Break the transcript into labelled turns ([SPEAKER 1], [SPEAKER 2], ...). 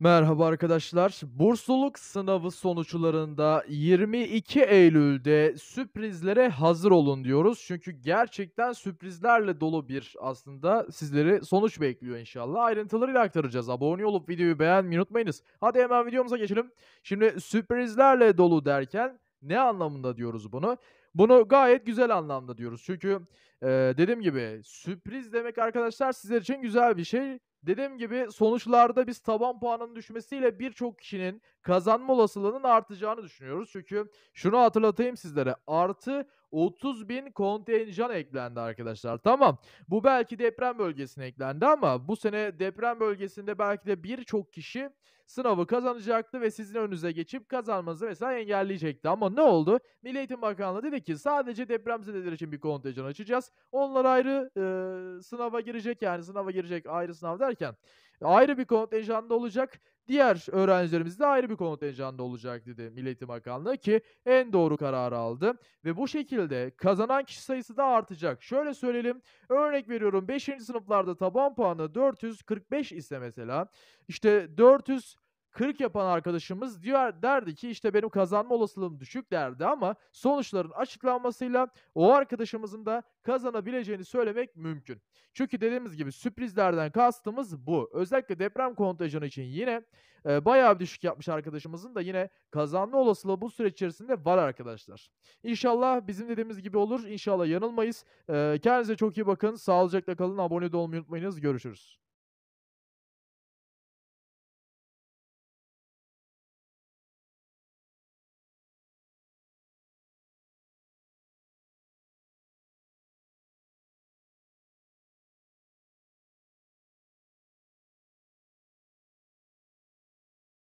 [SPEAKER 1] Merhaba arkadaşlar. Bursluluk sınavı sonuçlarında 22 Eylül'de sürprizlere hazır olun diyoruz. Çünkü gerçekten sürprizlerle dolu bir aslında sizleri sonuç bekliyor inşallah. Ayrıntılarıyla aktaracağız. Abone olup videoyu beğenmeyi unutmayınız. Hadi hemen videomuza geçelim. Şimdi sürprizlerle dolu derken ne anlamında diyoruz bunu? Bunu gayet güzel anlamda diyoruz. Çünkü e, dediğim gibi sürpriz demek arkadaşlar sizler için güzel bir şey. Dediğim gibi sonuçlarda biz taban puanının düşmesiyle birçok kişinin kazanma olasılığının artacağını düşünüyoruz. Çünkü şunu hatırlatayım sizlere. Artı 30 bin kontenjan eklendi arkadaşlar. Tamam bu belki deprem bölgesine eklendi ama bu sene deprem bölgesinde belki de birçok kişi sınavı kazanacaktı ve sizin önünüze geçip kazanmanızı mesela engelleyecekti. Ama ne oldu? Milli Eğitim Bakanlığı dedi ki sadece depremzedeler için bir kontenjan açacağız. Onlar ayrı e, sınava girecek yani sınava girecek ayrı sınav derken ayrı bir kontenjanda olacak diğer öğrencilerimiz de ayrı bir kontenjanda olacak dedi Milletim Eğitim Bakanlığı ki en doğru kararı aldı. Ve bu şekilde kazanan kişi sayısı da artacak. Şöyle söyleyelim örnek veriyorum 5. sınıflarda taban puanı 445 ise mesela işte 400 40 yapan arkadaşımız diyor derdi ki işte benim kazanma olasılığım düşük derdi ama sonuçların açıklanmasıyla o arkadaşımızın da kazanabileceğini söylemek mümkün. Çünkü dediğimiz gibi sürprizlerden kastımız bu. Özellikle deprem kontajını için yine e, bayağı bir düşük yapmış arkadaşımızın da yine kazanma olasılığı bu süreç içerisinde var arkadaşlar. İnşallah bizim dediğimiz gibi olur. İnşallah yanılmayız. E, kendinize çok iyi bakın. Sağlıcakla kalın. Abone olmayı unutmayınız. Görüşürüz.